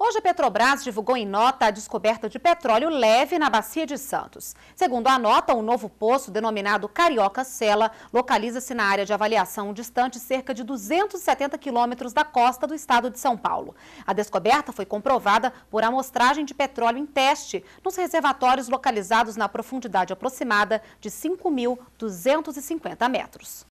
Hoje a Petrobras divulgou em nota a descoberta de petróleo leve na Bacia de Santos. Segundo a nota, um novo poço denominado Carioca Sela localiza-se na área de avaliação distante cerca de 270 quilômetros da costa do estado de São Paulo. A descoberta foi comprovada por amostragem de petróleo em teste nos reservatórios localizados na profundidade aproximada de 5.250 metros.